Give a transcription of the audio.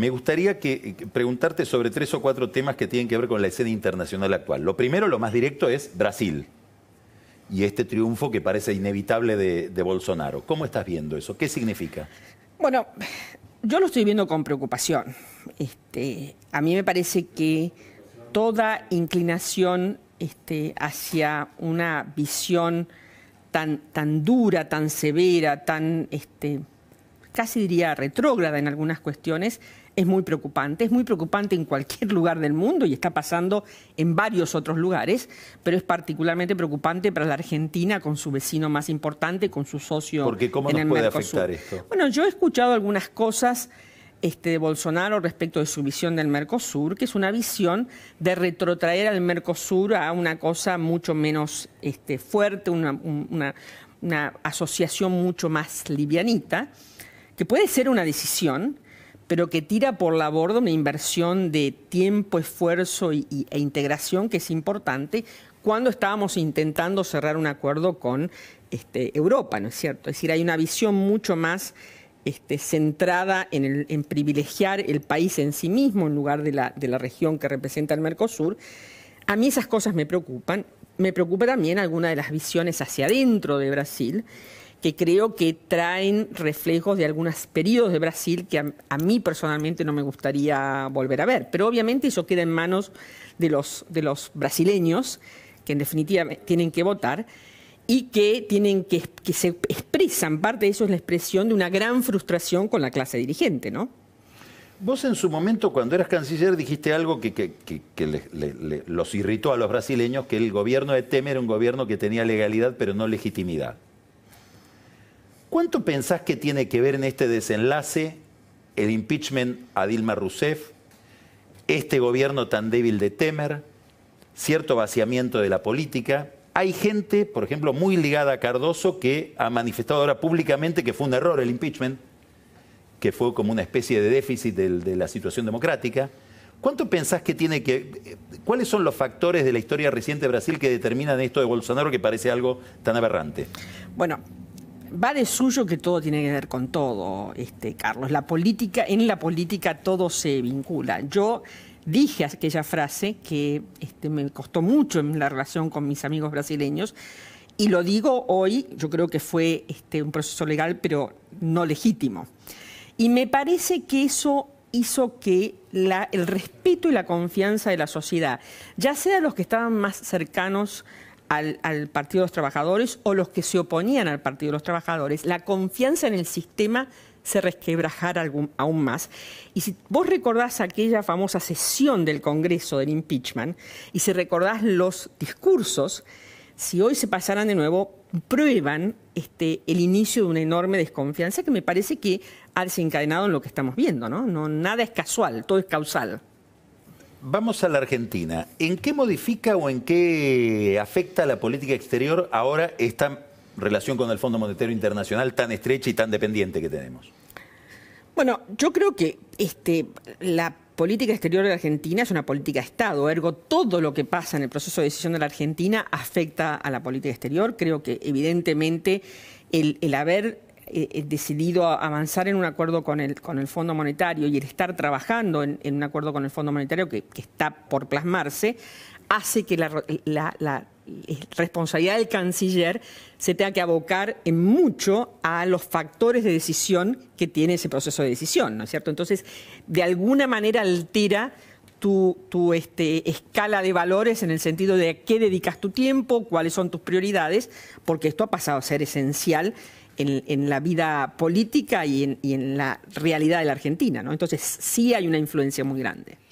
Me gustaría eh, preguntarte sobre tres o cuatro temas que tienen que ver con la escena internacional actual. Lo primero, lo más directo, es Brasil y este triunfo que parece inevitable de, Bolsonaro. ¿Cómo estás viendo eso? ¿Qué significa? Bueno, yo lo estoy viendo con preocupación. Este, a mí me parece que toda inclinación este, hacia una visión tan, dura, tan severa, tan este, casi diría retrógrada en algunas cuestiones, es muy preocupante. Es muy preocupante en cualquier lugar del mundo y está pasando en varios otros lugares, pero es particularmente preocupante para la Argentina con su vecino más importante, con su socio. Porque ¿cómo nos puede afectar esto? Bueno, yo he escuchado algunas cosas este, de Bolsonaro respecto de su visión del Mercosur, que es una visión de retrotraer al Mercosur a una cosa mucho menos este, fuerte, una, una asociación mucho más livianita que puede ser una decisión, pero que tira por la borda una inversión de tiempo, esfuerzo e integración que es importante cuando estábamos intentando cerrar un acuerdo con este, Europa, ¿no es cierto? Es decir, hay una visión mucho más este, centrada en, privilegiar el país en sí mismo en lugar de la, de la región que representa el Mercosur. A mí esas cosas me preocupan. Me preocupa también alguna de las visiones hacia adentro de Brasil que creo que traen reflejos de algunos periodos de Brasil que a, mí personalmente no me gustaría volver a ver. Pero obviamente eso queda en manos de los, brasileños, que en definitiva tienen que votar y que tienen que, se expresan, parte de eso es la expresión de una gran frustración con la clase dirigente, ¿no? Vos en su momento, cuando eras canciller, dijiste algo que, los irritó a los brasileños, que el gobierno de Temer era un gobierno que tenía legalidad pero no legitimidad. ¿Cuánto pensás que tiene que ver en este desenlace el impeachment a Dilma Rousseff, este gobierno tan débil de Temer, cierto vaciamiento de la política? Hay gente, por ejemplo, muy ligada a Cardoso que ha manifestado ahora públicamente que fue un error el impeachment, que fue como una especie de déficit de, la situación democrática. ¿Cuánto pensás que tiene que... ¿Cuáles son los factores de la historia reciente de Brasil que determinan esto de Bolsonaro que parece algo tan aberrante? Bueno, va de suyo que todo tiene que ver con todo, este, Carlos. La política, en la política todo se vincula. Yo dije aquella frase que este, me costó mucho en la relación con mis amigos brasileños. Y lo digo hoy, yo creo que fue este, un proceso legal, pero no legítimo. Y me parece que eso hizo que el respeto y la confianza de la sociedad, ya sea los que estaban más cercanos al, Partido de los Trabajadores o los que se oponían al Partido de los Trabajadores, la confianza en el sistema se resquebrajara aún más. Y si vos recordás aquella famosa sesión del Congreso del impeachment y si recordás los discursos, si hoy se pasaran de nuevo, prueban este, el inicio de una enorme desconfianza que me parece que ha desencadenado en lo que estamos viendo. No, nada es casual, todo es causal. Vamos a la Argentina. ¿En qué modifica o en qué afecta la política exterior ahora esta relación con el Fondo Monetario Internacional tan estrecha y tan dependiente que tenemos? Bueno, yo creo que este, la política exterior de Argentina es una política de Estado, ergo todo lo que pasa en el proceso de decisión de la Argentina afecta a la política exterior. Creo que evidentemente el haber eh, eh, decidido avanzar en un acuerdo con el, con el Fondo Monetario y el estar trabajando en, un acuerdo con el Fondo Monetario que, está por plasmarse, hace que la, eh, responsabilidad del canciller se tenga que abocar en mucho a los factores de decisión que tiene ese proceso de decisión, ¿no es cierto? Entonces, de alguna manera altera tu, este, escala de valores en el sentido de a qué dedicas tu tiempo, cuáles son tus prioridades, porque esto ha pasado a ser esencial en, la vida política y en, y en la realidad de la Argentina. ¿no? Entonces sí hay una influencia muy grande.